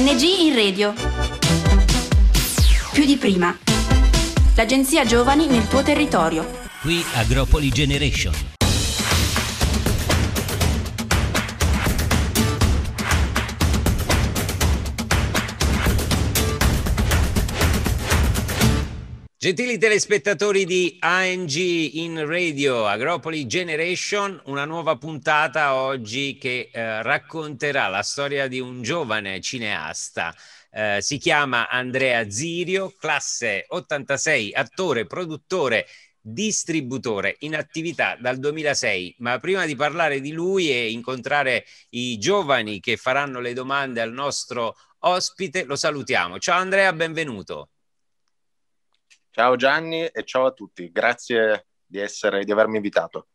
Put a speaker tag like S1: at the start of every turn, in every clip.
S1: ONG in radio. Più
S2: di prima. L'agenzia Giovani nel tuo territorio.
S1: Qui Agropoli Generation Gentili telespettatori di ANG in radio, Agropoli Generation, una nuova puntata oggi che eh, racconterà la storia di un giovane cineasta. Eh, si chiama Andrea Zirio, classe 86, attore, produttore, distributore in attività dal 2006. Ma prima di parlare di lui e incontrare i giovani che faranno le domande al nostro ospite, lo salutiamo. Ciao Andrea, benvenuto.
S2: Ciao Gianni e ciao a tutti, grazie di, essere, di avermi invitato.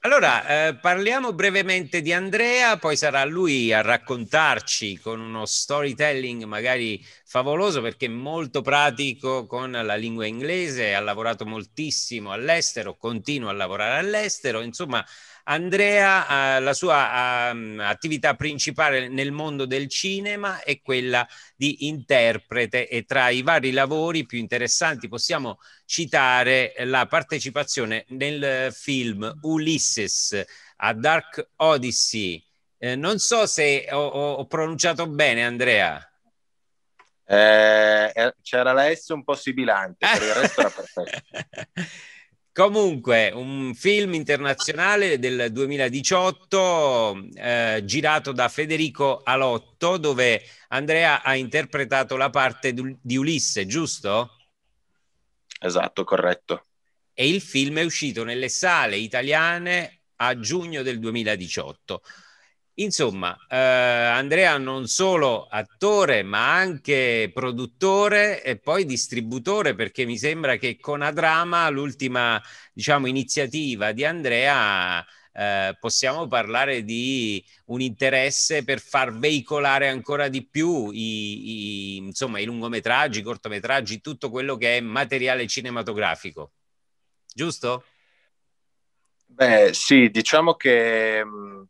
S1: Allora, eh, parliamo brevemente di Andrea, poi sarà lui a raccontarci con uno storytelling magari favoloso perché è molto pratico con la lingua inglese, ha lavorato moltissimo all'estero, continua a lavorare all'estero, insomma Andrea, la sua ehm, attività principale nel mondo del cinema è quella di interprete e tra i vari lavori più interessanti possiamo citare la partecipazione nel film Ulysses a Dark Odyssey. Eh, non so se ho, ho pronunciato bene Andrea. Eh, eh, c'era
S2: la S un po' sibilante, per il resto era perfetto.
S1: Comunque, un film internazionale del 2018 eh, girato da Federico Alotto, dove Andrea ha interpretato la parte di Ulisse, giusto?
S2: Esatto, corretto.
S1: E il film è uscito nelle sale italiane a giugno del 2018. Insomma, eh, Andrea non solo attore, ma anche produttore e poi distributore, perché mi sembra che con Adrama, l'ultima diciamo, iniziativa di Andrea, eh, possiamo parlare di un interesse per far veicolare ancora di più i, i, insomma, i lungometraggi, i cortometraggi, tutto quello che è materiale cinematografico. Giusto?
S2: Beh, sì, diciamo che... Mh mm,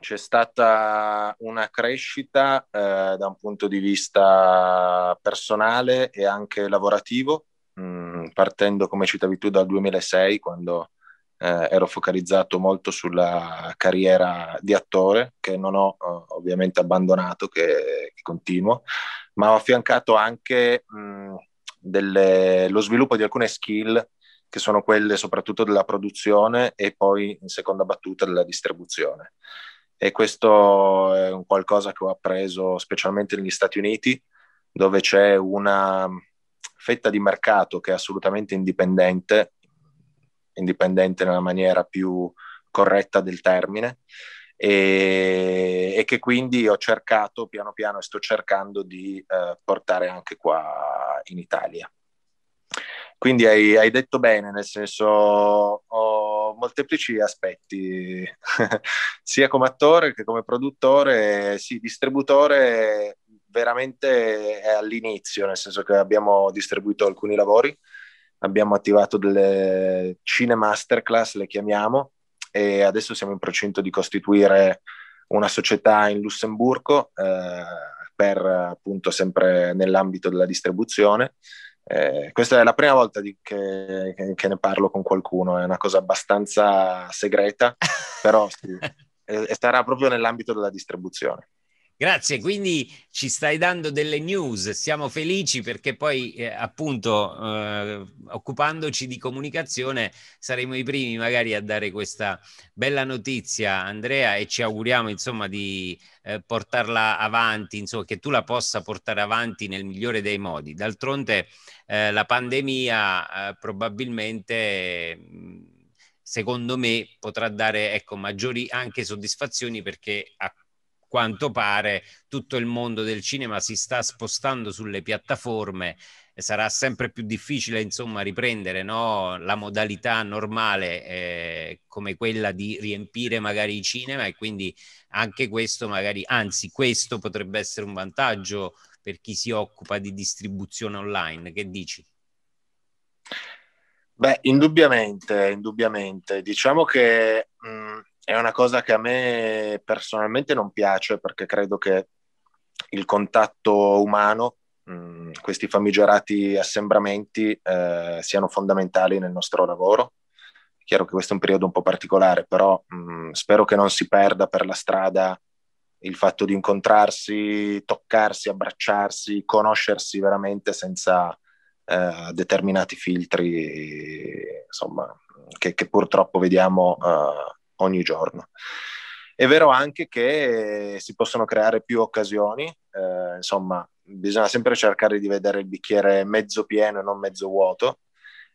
S2: c'è stata una crescita eh, da un punto di vista personale e anche lavorativo, mh, mm, partendo come citavi tu dal 2006, quando eh, ero focalizzato molto sulla carriera di attore, che non ho eh, ovviamente abbandonato, che, che continuo, ma ho affiancato anche mh, mm, delle, lo sviluppo di alcune skill che sono quelle soprattutto della produzione e poi in seconda battuta della distribuzione e questo è un qualcosa che ho appreso specialmente negli Stati Uniti, dove c'è una fetta di mercato che è assolutamente indipendente, indipendente nella maniera più corretta del termine, e, e che quindi ho cercato piano piano e sto cercando di eh, portare anche qua in Italia. Quindi hai, hai detto bene, nel senso ho molteplici aspetti, sia come attore che come produttore, sì, distributore veramente è all'inizio, nel senso che abbiamo distribuito alcuni lavori, abbiamo attivato delle cine masterclass, le chiamiamo, e adesso siamo in procinto di costituire una società in Lussemburgo eh, per appunto sempre nell'ambito della distribuzione eh, questa è la prima volta di, che, che, ne parlo con qualcuno, è una cosa abbastanza segreta, però sì, e, e sarà proprio nell'ambito della distribuzione.
S1: Grazie, quindi ci stai dando delle news, siamo felici perché poi eh, appunto eh, occupandoci di comunicazione saremo i primi magari a dare questa bella notizia Andrea e ci auguriamo insomma di eh, portarla avanti, insomma che tu la possa portare avanti nel migliore dei modi. D'altronde eh, la pandemia eh, probabilmente mm, secondo me potrà dare ecco, maggiori anche soddisfazioni perché ha quanto pare tutto il mondo del cinema si sta spostando sulle piattaforme e sarà sempre più difficile insomma riprendere no? la modalità normale eh, come quella di riempire magari i cinema e quindi anche questo magari anzi questo potrebbe essere un vantaggio per chi si occupa di distribuzione
S2: online che dici? Beh indubbiamente indubbiamente diciamo che mh, mm, è una cosa che a me personalmente non piace perché credo che il contatto umano, mh, mm, questi famigerati assembramenti eh, siano fondamentali nel nostro lavoro. chiaro che questo è un periodo un po' particolare, però mh, mm, spero che non si perda per la strada il fatto di incontrarsi, toccarsi, abbracciarsi, conoscersi veramente senza eh, determinati filtri, insomma, che, che purtroppo vediamo. Eh, ogni giorno. È vero anche che si possono creare più occasioni, eh, insomma bisogna sempre cercare di vedere il bicchiere mezzo pieno e non mezzo vuoto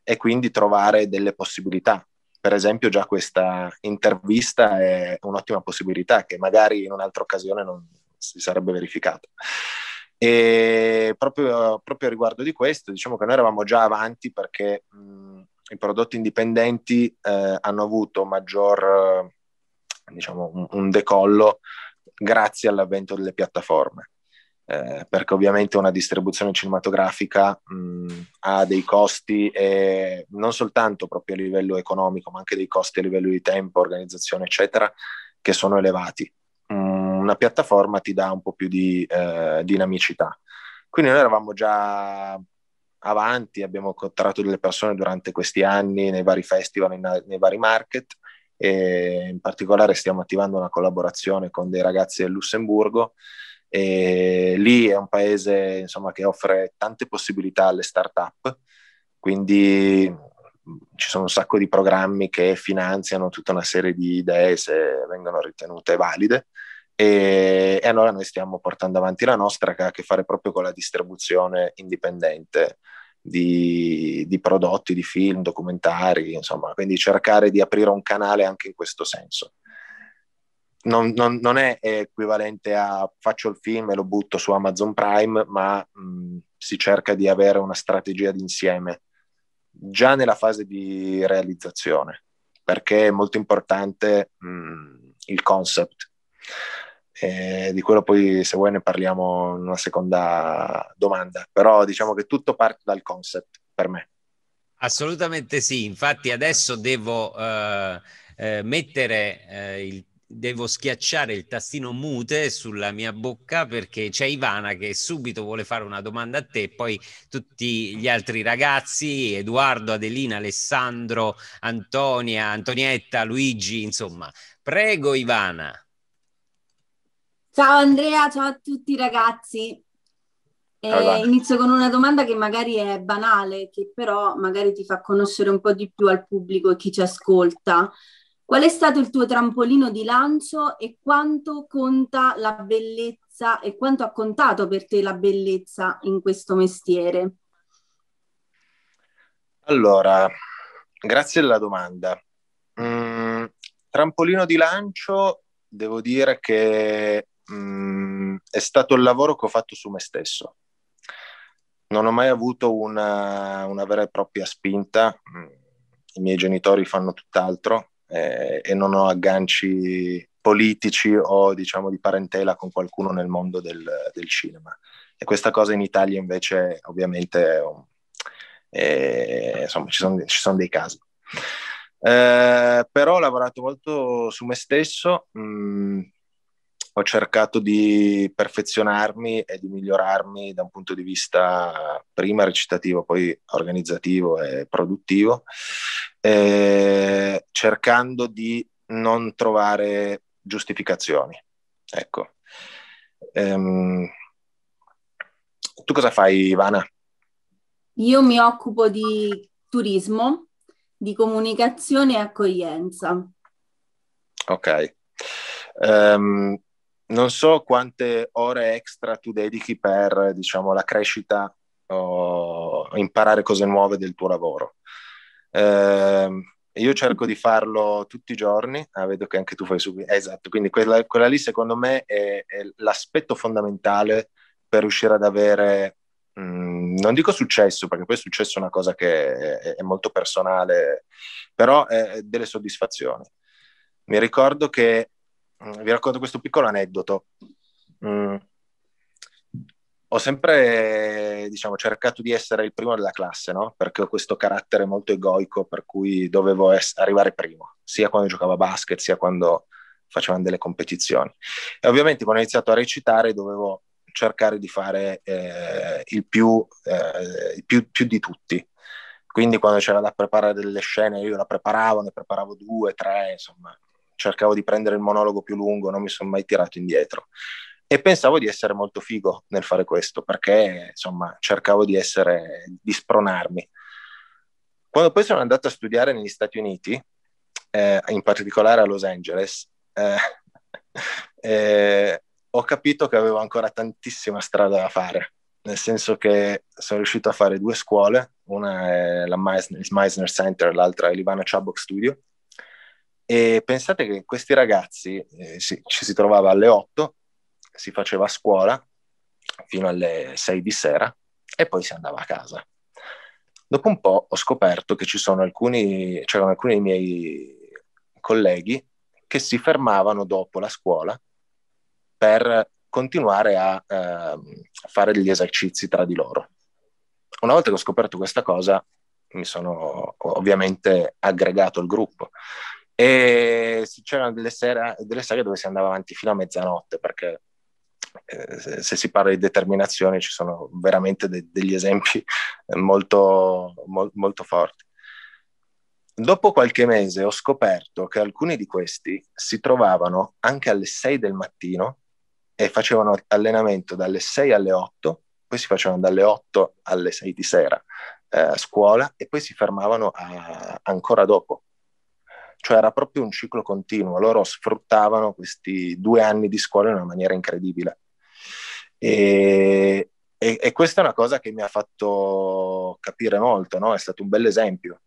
S2: e quindi trovare delle possibilità. Per esempio già questa intervista è un'ottima possibilità che magari in un'altra occasione non si sarebbe verificata. E proprio, proprio, riguardo di questo, diciamo che noi eravamo già avanti perché mh, i prodotti indipendenti eh, hanno avuto maggior, eh, diciamo, un, un, decollo grazie all'avvento delle piattaforme. Eh, perché ovviamente una distribuzione cinematografica mh, ha dei costi e non soltanto proprio a livello economico, ma anche dei costi a livello di tempo, organizzazione, eccetera, che sono elevati. Mm, una piattaforma ti dà un po' più di eh, dinamicità. Quindi noi eravamo già avanti, abbiamo incontrato delle persone durante questi anni nei vari festival, in, nei vari market e in particolare stiamo attivando una collaborazione con dei ragazzi del Lussemburgo e lì è un paese insomma, che offre tante possibilità alle start-up, quindi mm, ci sono un sacco di programmi che finanziano tutta una serie di idee se vengono ritenute valide e, e allora noi stiamo portando avanti la nostra che ha a che fare proprio con la distribuzione indipendente di, di, prodotti, di film, documentari, insomma, quindi cercare di aprire un canale anche in questo senso. Non, non, non è equivalente a faccio il film e lo butto su Amazon Prime, ma mh, mm, si cerca di avere una strategia d'insieme già nella fase di realizzazione, perché è molto importante mh, mm, il concept eh, di quello poi se vuoi ne parliamo in una seconda domanda, però diciamo che tutto parte dal concept per me.
S1: Assolutamente sì, infatti adesso devo eh, eh, mettere eh, il devo schiacciare il tastino mute sulla mia bocca perché c'è Ivana che subito vuole fare una domanda a te, e poi tutti gli altri ragazzi, Edoardo, Adelina, Alessandro, Antonia, Antonietta, Luigi, insomma. Prego Ivana. Ciao Andrea, ciao a tutti ragazzi. Eh, Inizio con una domanda che magari è banale, che però magari ti fa conoscere un po' di più al pubblico e chi ci ascolta. Qual è stato il tuo trampolino di lancio e quanto conta la bellezza e quanto ha contato per te la bellezza in questo mestiere?
S2: Allora, grazie della domanda. Mm, trampolino di lancio, devo dire che mh, mm, è stato il lavoro che ho fatto su me stesso. Non ho mai avuto una, una vera e propria spinta, mm, i miei genitori fanno tutt'altro eh, e non ho agganci politici o diciamo di parentela con qualcuno nel mondo del, del cinema. E questa cosa in Italia invece ovviamente eh, insomma, ci, sono, ci sono dei casi. Eh, però ho lavorato molto su me stesso, mh, mm, ho cercato di perfezionarmi e di migliorarmi da un punto di vista prima recitativo, poi organizzativo e produttivo, eh, cercando di non trovare giustificazioni. Ecco. Ehm, tu cosa fai, Ivana?
S1: Io mi occupo di turismo, di comunicazione e
S2: accoglienza. Ok. Um, non so quante ore extra tu dedichi per diciamo, la crescita o imparare cose nuove del tuo lavoro. Eh, io cerco di farlo tutti i giorni, ah, vedo che anche tu fai subito. Esatto, quindi quella, quella lì secondo me è, è, l'aspetto fondamentale per riuscire ad avere, mh, mm, non dico successo, perché poi è successo una cosa che è, è molto personale, però delle soddisfazioni. Mi ricordo che Mm, vi racconto questo piccolo aneddoto. Mm. Ho sempre, diciamo, cercato di essere il primo della classe, no? Perché ho questo carattere molto egoico, per cui dovevo es- arrivare primo, sia quando giocavo a basket, sia quando facevano delle competizioni. E ovviamente quando ho iniziato a recitare dovevo cercare di fare eh, il, più, eh, più, più di tutti, quindi quando c'era da preparare delle scene io la preparavo, ne preparavo due, tre, insomma, cercavo di prendere il monologo più lungo, non mi sono mai tirato indietro. E pensavo di essere molto figo nel fare questo, perché insomma cercavo di essere, di spronarmi. Quando poi sono andato a studiare negli Stati Uniti, eh, in particolare a Los Angeles, eh, eh, ho capito che avevo ancora tantissima strada da fare, nel senso che sono riuscito a fare due scuole, una è la Meisner, il Meisner Center, l'altra è l'Ivana Chabok Studio, e pensate che questi ragazzi, eh, si, ci si trovava alle 8, si faceva a scuola fino alle 6 di sera e poi si andava a casa. Dopo un po' ho scoperto che ci sono alcuni, c'erano alcuni dei miei colleghi che si fermavano dopo la scuola per continuare a eh, fare degli esercizi tra di loro. Una volta che ho scoperto questa cosa, mi sono ovviamente aggregato al gruppo e c'erano delle, sera, delle serie dove si andava avanti fino a mezzanotte perché eh, se si parla di determinazione ci sono veramente de- degli esempi molto, mo- molto forti. Dopo qualche mese ho scoperto che alcuni di questi si trovavano anche alle 6 del mattino e facevano allenamento dalle 6 alle 8, poi si facevano dalle 8 alle 6 di sera eh, a scuola e poi si fermavano a, ancora dopo cioè era proprio un ciclo continuo, loro sfruttavano questi due anni di scuola in una maniera incredibile. E, e, e questa è una cosa che mi ha fatto capire molto, no? è stato un bel esempio,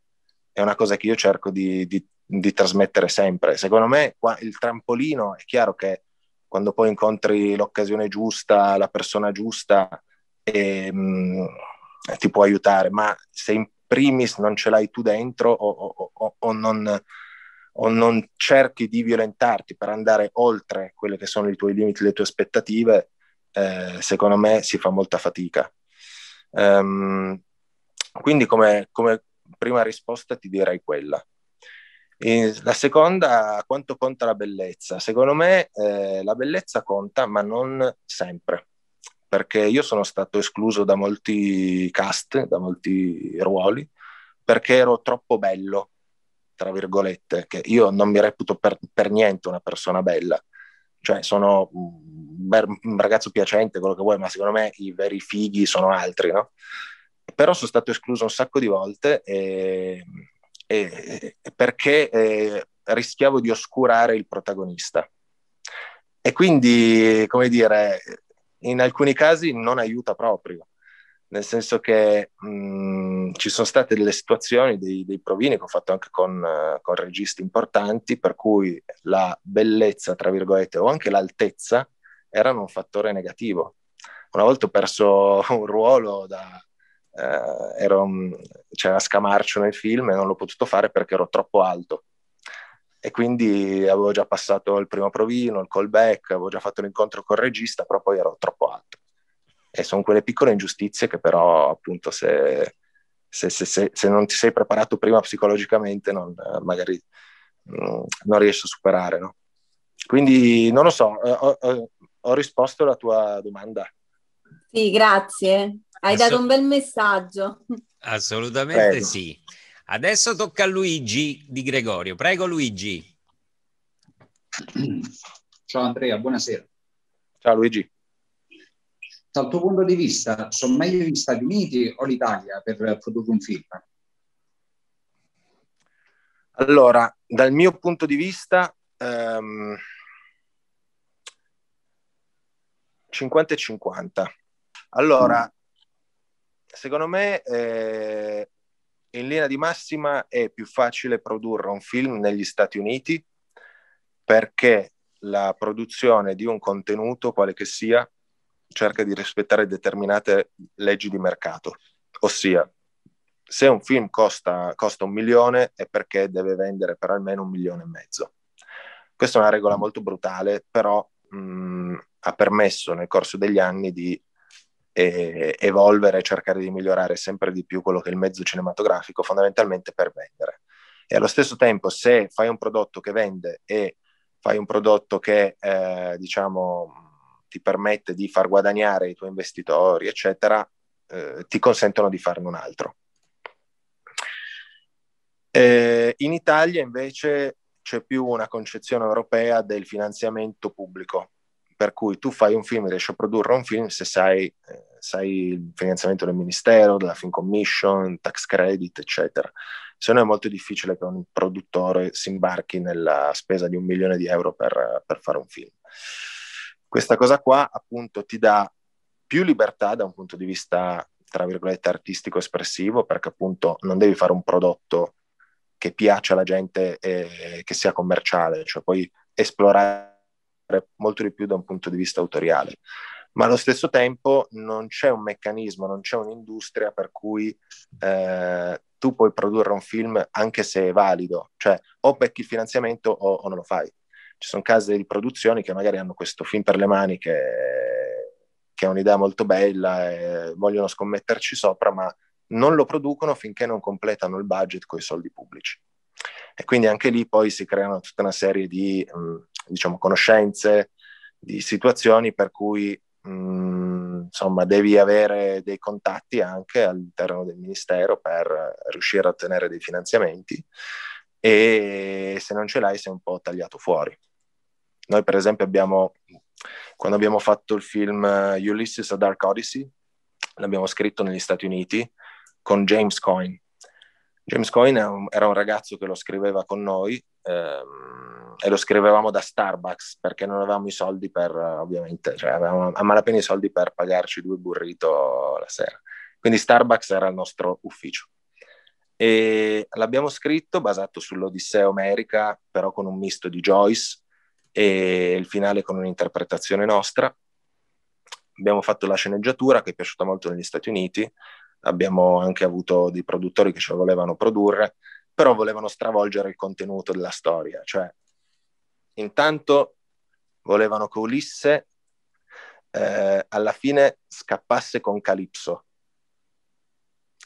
S2: è una cosa che io cerco di, di, di trasmettere sempre. Secondo me qua, il trampolino è chiaro che quando poi incontri l'occasione giusta, la persona giusta, e, ehm, mh, ti può aiutare, ma se in primis non ce l'hai tu dentro o, o, o, o non, o non cerchi di violentarti per andare oltre quelli che sono i tuoi limiti, le tue aspettative, eh, secondo me si fa molta fatica. Um, quindi come, come, prima risposta ti direi quella. E la seconda, quanto conta la bellezza? Secondo me eh, la bellezza conta, ma non sempre, perché io sono stato escluso da molti cast, da molti ruoli, perché ero troppo bello tra virgolette, che io non mi reputo per, per niente una persona bella, cioè sono un ragazzo piacente, quello che vuoi, ma secondo me i veri fighi sono altri, no? Però sono stato escluso un sacco di volte e, e, perché eh, rischiavo di oscurare il protagonista. E quindi, come dire, in alcuni casi non aiuta proprio nel senso che mh, ci sono state delle situazioni, dei, dei provini che ho fatto anche con, eh, con, registi importanti, per cui la bellezza, tra virgolette, o anche l'altezza erano un fattore negativo. Una volta ho perso un ruolo da... Uh, ero, c'era Scamarcio nel film e non l'ho potuto fare perché ero troppo alto e quindi avevo già passato il primo provino, il callback, avevo già fatto l'incontro col regista, però poi ero troppo alto e sono quelle piccole ingiustizie che però appunto se, se, se, se non ti sei preparato prima psicologicamente non, magari mm, non riesci a superare. No? Quindi non lo so, ho, ho, ho risposto alla tua domanda.
S1: Sì, grazie. Hai Assolut- dato un bel messaggio. Assolutamente Prego. sì. Adesso tocca a Luigi di Gregorio. Prego Luigi. Ciao Andrea, buonasera. Ciao Luigi. Dal tuo punto di vista, sono meglio gli Stati Uniti o l'Italia
S2: per produrre un film? Allora, dal mio punto di vista, ehm, 50 e 50. Allora, mm. secondo me, eh, in linea di massima è più facile produrre un film negli Stati Uniti perché la produzione di un contenuto, quale che sia, cerca di rispettare determinate leggi di mercato, ossia se un film costa, costa un milione è perché deve vendere per almeno un milione e mezzo. Questa è una regola molto brutale, però mh, mm, ha permesso nel corso degli anni di eh, evolvere e cercare di migliorare sempre di più quello che è il mezzo cinematografico, fondamentalmente per vendere. E allo stesso tempo, se fai un prodotto che vende e fai un prodotto che, eh, diciamo, ti permette di far guadagnare i tuoi investitori, eccetera, eh, ti consentono di farne un altro. Eh, in Italia invece c'è più una concezione europea del finanziamento pubblico, per cui tu fai un film, riesci a produrre un film se sai, eh, sai il finanziamento del Ministero, della Film Commission, tax credit, eccetera. Se no è molto difficile che un produttore si imbarchi nella spesa di un milione di euro per, per fare un film. Questa cosa qua appunto ti dà più libertà da un punto di vista, tra virgolette, artistico espressivo, perché appunto non devi fare un prodotto che piaccia alla gente e che sia commerciale, cioè puoi esplorare molto di più da un punto di vista autoriale. Ma allo stesso tempo non c'è un meccanismo, non c'è un'industria per cui eh, tu puoi produrre un film anche se è valido, cioè o becchi il finanziamento o, o non lo fai ci sono case di produzione che magari hanno questo film per le mani che, che è un'idea molto bella e vogliono scommetterci sopra, ma non lo producono finché non completano il budget con i soldi pubblici. E quindi anche lì poi si creano tutta una serie di mh, mm, diciamo, conoscenze, di situazioni per cui mh, mm, insomma, devi avere dei contatti anche all'interno del ministero per riuscire a ottenere dei finanziamenti e se non ce l'hai sei un po' tagliato fuori. Noi per esempio abbiamo, quando abbiamo fatto il film eh, Ulysses a Dark Odyssey, l'abbiamo scritto negli Stati Uniti con James Coyne. James Coyne era un ragazzo che lo scriveva con noi ehm, e lo scrivevamo da Starbucks perché non avevamo i soldi per, eh, ovviamente, cioè avevamo a malapena i soldi per pagarci due burrito la sera. Quindi Starbucks era il nostro ufficio. E l'abbiamo scritto basato sull'Odissea Omerica, però con un misto di Joyce, e il finale con un'interpretazione nostra. Abbiamo fatto la sceneggiatura che è piaciuta molto negli Stati Uniti, abbiamo anche avuto dei produttori che ce la volevano produrre, però volevano stravolgere il contenuto della storia, cioè intanto volevano che Ulisse eh, alla fine scappasse con Calipso.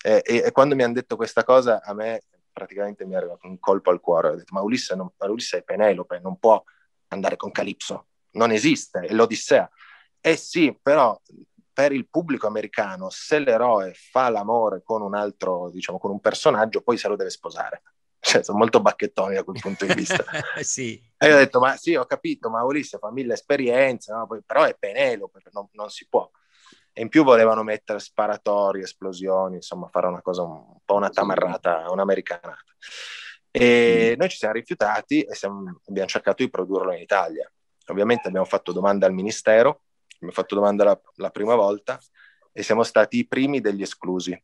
S2: E, e, e quando mi hanno detto questa cosa a me praticamente mi è arrivato un colpo al cuore, ho detto ma Ulisse, non, Ulisse è Penelope, non può andare con Calypso, non esiste, è l'Odissea. Eh sì, però per il pubblico americano, se l'eroe fa l'amore con un altro, diciamo, con un personaggio, poi se lo deve sposare. Cioè, sono molto bacchettoni da quel punto di vista. sì. E io ho detto, ma sì, ho capito, ma Ulisse fa mille esperienze, no? però è Penelope, non, non si può. E in più volevano mettere sparatori, esplosioni, insomma, fare una cosa un, un po' una tamarrata, un'americanata. E noi ci siamo rifiutati e siamo, abbiamo cercato di produrlo in Italia. Ovviamente abbiamo fatto domanda al Ministero, abbiamo fatto domanda la, la prima volta e siamo stati i primi degli esclusi.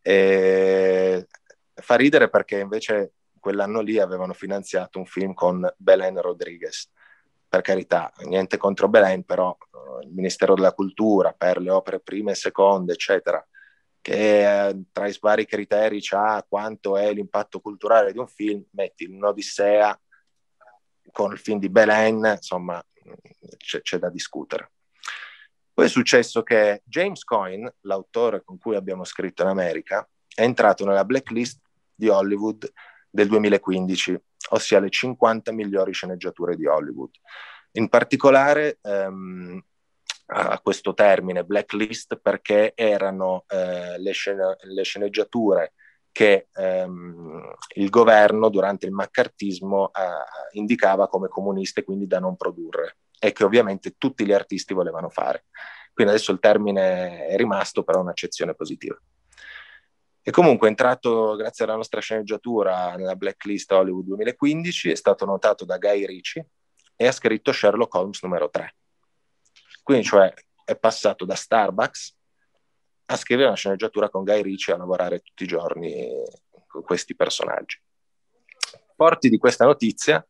S2: E fa ridere perché invece quell'anno lì avevano finanziato un film con Belen Rodriguez. Per carità, niente contro Belen, però eh, il Ministero della Cultura per le opere prime e seconde, eccetera, che eh, tra i vari criteri ha quanto è l'impatto culturale di un film, metti un'Odissea con il film di Belen, insomma c'è, c'è da discutere. Poi è successo che James Coyne, l'autore con cui abbiamo scritto in America, è entrato nella blacklist di Hollywood del 2015, ossia le 50 migliori sceneggiature di Hollywood. In particolare, ehm, a questo termine blacklist perché erano eh, le, scena- le, sceneggiature che ehm, il governo durante il maccartismo eh, indicava come comuniste, quindi da non produrre, e che ovviamente tutti gli artisti volevano fare. Quindi adesso il termine è rimasto, però un'accezione positiva. E comunque è entrato, grazie alla nostra sceneggiatura, nella blacklist Hollywood 2015, è stato notato da Guy Ricci e ha scritto Sherlock Holmes numero 3 quindi, cioè, è passato da Starbucks a scrivere una sceneggiatura con Guy Ricci a lavorare tutti i giorni con questi personaggi. Porti di questa notizia,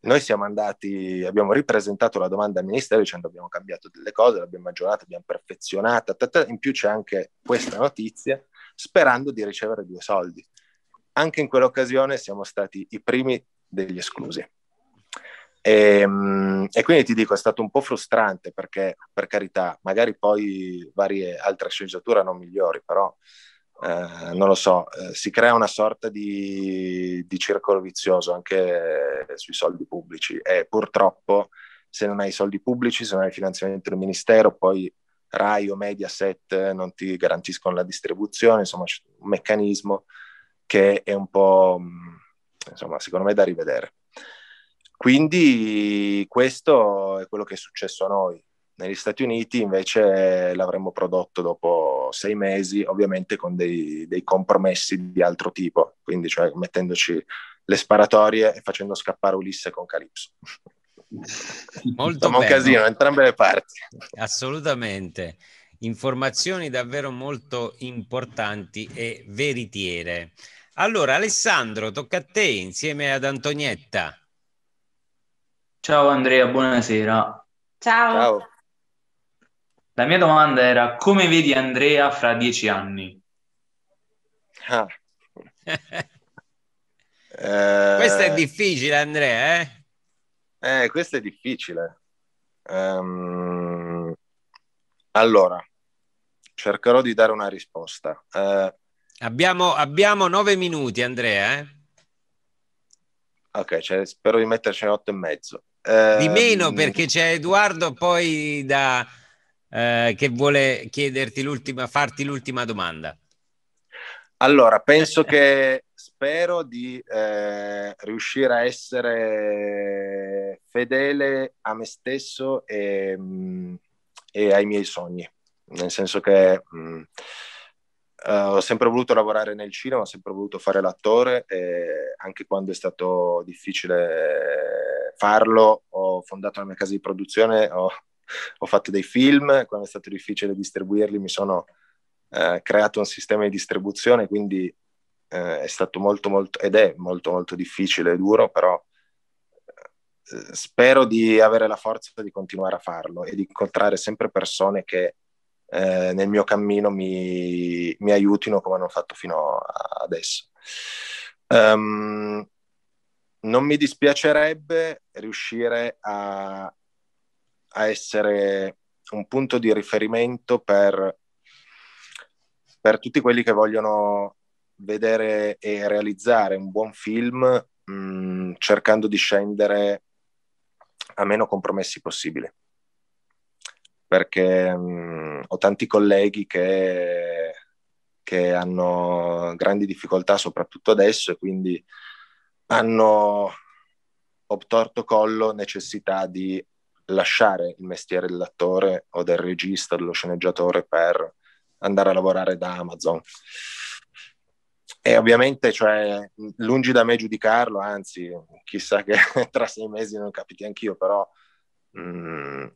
S2: noi siamo andati, abbiamo ripresentato la domanda al Ministero dicendo abbiamo cambiato delle cose, l'abbiamo aggiornata, l'abbiamo perfezionata, in più c'è anche questa notizia, sperando di ricevere due soldi. Anche in quell'occasione siamo stati i primi degli esclusi. E, ehm, e, quindi ti dico, è stato un po' frustrante perché, per carità, magari poi varie altre sceneggiature non migliori, però eh, non lo so, eh, si crea una sorta di, di circolo vizioso anche sui soldi pubblici e purtroppo se non hai soldi pubblici, se non hai finanziamento del ministero, poi Rai o Mediaset non ti garantiscono la distribuzione, insomma c'è un meccanismo che è un po', mm, insomma, secondo me da rivedere. Quindi questo è quello che è successo a noi. Negli Stati Uniti invece l'avremmo prodotto dopo sei mesi, ovviamente con dei, dei compromessi di altro tipo, quindi cioè mettendoci le sparatorie e facendo scappare Ulisse con Calypso. Molto un casino, entrambe le parti.
S1: Assolutamente. Informazioni davvero molto importanti e veritiere. Allora, Alessandro, tocca a te insieme ad Antonietta. Ciao Andrea, buonasera.
S2: Ciao. Ciao. La mia domanda era come vedi Andrea fra dieci anni? Ah. eh... Questo è difficile Andrea, eh? Eh, questo è difficile. Um... Allora, cercherò di dare una risposta. Uh...
S1: Abbiamo, abbiamo, nove minuti Andrea, eh?
S2: Ok, cioè, spero di metterci otto e mezzo. Eh, Di meno ehm, perché
S1: c'è Edoardo poi da, eh, che vuole chiederti l'ultima, farti l'ultima domanda.
S2: Allora, penso che spero di eh, riuscire a essere fedele a me stesso e, mm, e ai miei sogni, nel senso che mh, mm, eh, uh, ho sempre voluto lavorare nel cinema, ho sempre voluto fare l'attore, anche quando è stato difficile farlo, ho fondato la mia casa di produzione, ho, ho fatto dei film, quando è stato difficile distribuirli mi sono eh, creato un sistema di distribuzione, quindi eh, è stato molto molto ed è molto molto difficile e duro, però eh, spero di avere la forza di continuare a farlo e di incontrare sempre persone che eh, nel mio cammino mi, mi aiutino come hanno fatto fino adesso. Um, non mi dispiacerebbe riuscire a, a, essere un punto di riferimento per, per, tutti quelli che vogliono vedere e realizzare un buon film mh, mm, cercando di scendere a meno compromessi possibile. Perché mh, mm, ho tanti colleghi che, che hanno grandi difficoltà, soprattutto adesso, e quindi hanno obtorto collo necessità di lasciare il mestiere dell'attore o del regista, dello sceneggiatore per andare a lavorare da Amazon. E ovviamente, cioè, lungi da me giudicarlo, anzi, chissà che tra sei mesi non capiti anch'io, però mh, mm,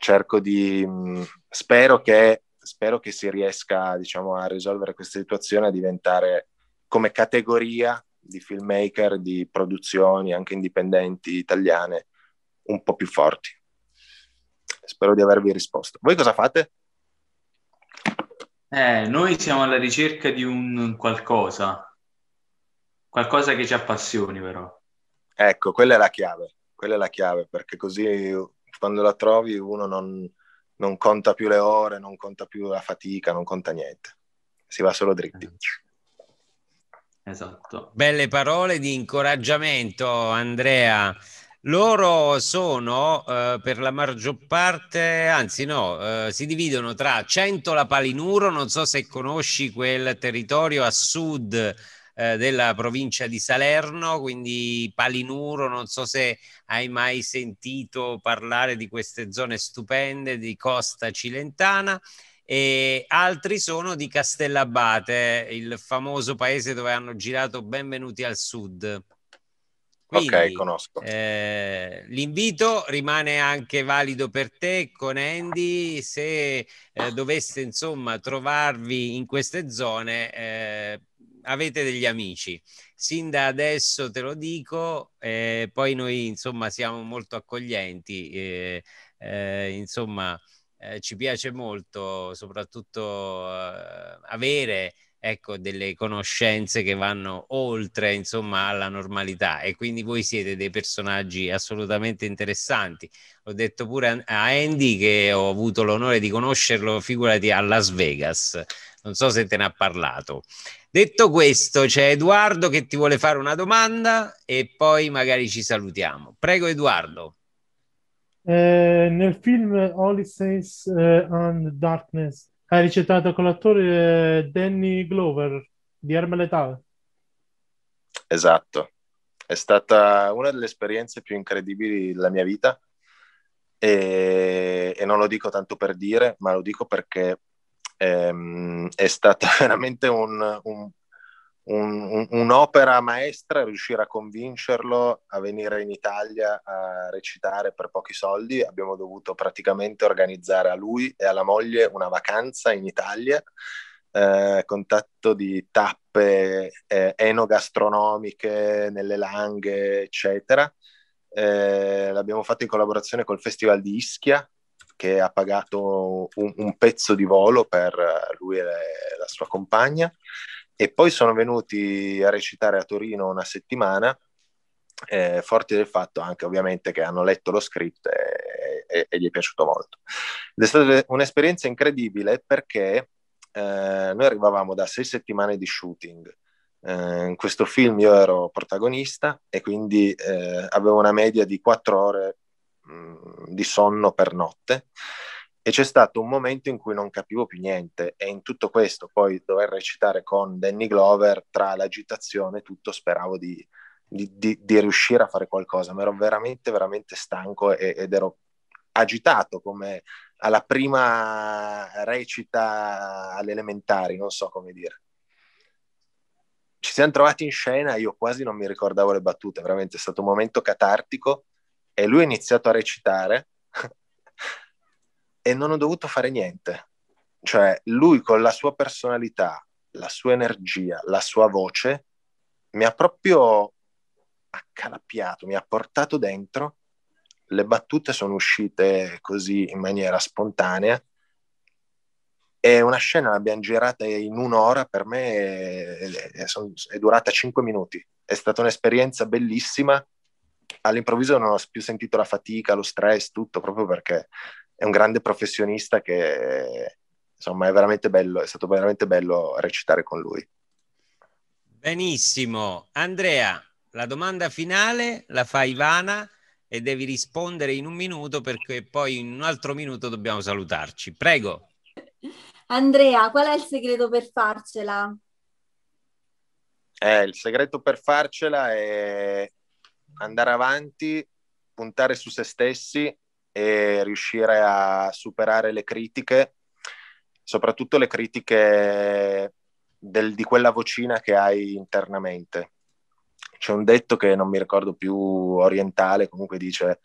S2: cerco di... Mh, mm, spero, che, spero che si riesca, diciamo, a risolvere questa situazione, a diventare come categoria di filmmaker, di produzioni anche indipendenti italiane un po' più forti. Spero di avervi risposto. Voi cosa fate? Eh, noi siamo alla ricerca di un qualcosa, qualcosa che ci appassioni però. Ecco, quella è la chiave, quella è la chiave, perché così quando la trovi uno non, non conta più le ore, non conta più la fatica, non conta niente, si va solo dritti. Eh.
S1: Esatto. Belle parole di incoraggiamento, Andrea. Loro sono eh, per la maggior parte, anzi no, eh, si dividono tra Centola Palinuro, non so se conosci quel territorio a sud eh, della provincia di Salerno, quindi Palinuro, non so se hai mai sentito parlare di queste zone stupende di costa cilentana e altri sono di Castellabate, il famoso paese dove hanno girato Benvenuti al Sud.
S2: Quindi, ok, conosco.
S1: Eh, l'invito rimane anche valido per te con Andy. Se eh, doveste insomma trovarvi in queste zone, eh, avete degli amici. Sin da adesso te lo dico, eh, poi noi insomma siamo molto accoglienti. Eh, eh, insomma, eh, ci piace molto soprattutto eh, avere ecco, delle conoscenze che vanno oltre insomma alla normalità e quindi voi siete dei personaggi assolutamente interessanti. Ho detto pure a Andy che ho avuto l'onore di conoscerlo, figurati a Las Vegas. Non so se te ne ha parlato. Detto questo, c'è Edoardo che ti vuole fare una domanda e poi magari ci salutiamo. Prego Edoardo.
S2: Eh, nel film Holy Saints eh, and Darkness hai recitato con l'attore eh, Danny Glover
S1: di Arma Letale.
S2: Esatto, è stata una delle esperienze più incredibili della mia vita e, e non lo dico tanto per dire, ma lo dico perché ehm, è stato veramente un, un un, un'opera maestra, riuscire a convincerlo a venire in Italia a recitare per pochi soldi. Abbiamo dovuto praticamente organizzare a lui e alla moglie una vacanza in Italia, eh, contatto di tappe eh, enogastronomiche nelle langhe, eccetera. Eh, l'abbiamo fatto in collaborazione col Festival di Ischia, che ha pagato un, un pezzo di volo per lui e la sua compagna. E poi sono venuti a recitare a Torino una settimana, eh, forti del fatto anche ovviamente che hanno letto lo script e, e, e gli è piaciuto molto. Ed è stata un'esperienza incredibile perché eh, noi arrivavamo da sei settimane di shooting. Eh, in questo film io ero protagonista e quindi eh, avevo una media di quattro ore mh, mm, di sonno per notte e c'è stato un momento in cui non capivo più niente e in tutto questo poi dover recitare con Danny Glover tra l'agitazione e tutto speravo di, di, di, di, riuscire a fare qualcosa, ma ero veramente, veramente stanco e, ed ero agitato come alla prima recita alle elementari, non so come dire. Ci siamo trovati in scena, io quasi non mi ricordavo le battute, veramente è stato un momento catartico e lui ha iniziato a recitare e non ho dovuto fare niente. Cioè, lui con la sua personalità, la sua energia, la sua voce, mi ha proprio accalappiato, mi ha portato dentro. Le battute sono uscite così in maniera spontanea. E una scena l'abbiamo girata in un'ora, per me è, è, è durata cinque minuti. È stata un'esperienza bellissima. All'improvviso non ho più sentito la fatica, lo stress, tutto, proprio perché è un grande professionista che insomma è veramente bello, è stato veramente bello recitare con lui.
S1: Benissimo. Andrea, la domanda finale la fa Ivana e devi rispondere in un minuto perché poi in un altro minuto dobbiamo
S2: salutarci. Prego. Andrea, qual è il segreto per farcela? Eh, il segreto per farcela è andare avanti, puntare su se stessi e riuscire a superare le critiche, soprattutto le critiche del, di quella vocina che hai internamente. C'è un detto che non mi ricordo più orientale, comunque dice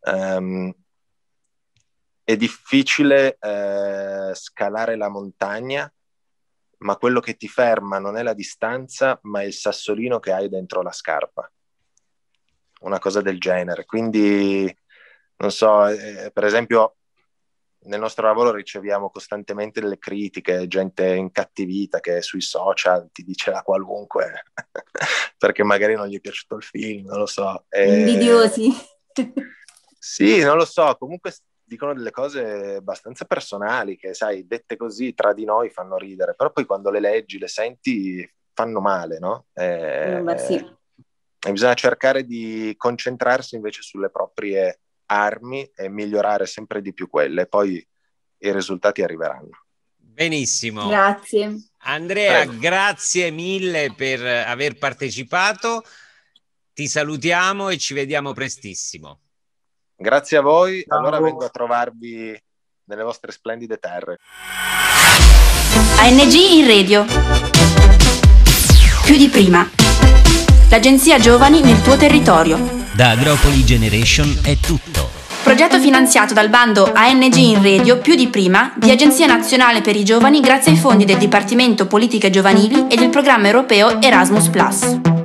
S2: um, è difficile eh, scalare la montagna, ma quello che ti ferma non è la distanza, ma il sassolino che hai dentro la scarpa. Una cosa del genere. Quindi non so, eh, eh, per esempio nel nostro lavoro riceviamo costantemente delle critiche, gente incattivita che sui social ti dice la qualunque perché magari non gli è piaciuto il film, non lo so. E... Invidiosi. sì, non lo so, comunque dicono delle cose abbastanza personali che, sai, dette così tra di noi fanno ridere, però poi quando le leggi, le senti, fanno male, no? E... Eh, mm, sì. Eh, e bisogna cercare di concentrarsi invece sulle proprie armi e migliorare sempre di più quelle, poi i risultati arriveranno.
S1: Benissimo. Grazie. Andrea, Prego. grazie mille per aver partecipato. Ti salutiamo e ci
S2: vediamo prestissimo. Grazie a voi. Ciao. Allora vengo a trovarvi nelle vostre splendide terre.
S1: ANG in radio.
S2: Più di prima l'agenzia Giovani nel tuo territorio.
S1: Da Agropoli Generation è tutto.
S2: Progetto finanziato dal bando ANG in Radio più di prima di Agenzia Nazionale per i Giovani grazie ai fondi del Dipartimento Politiche Giovanili e del programma europeo Erasmus ⁇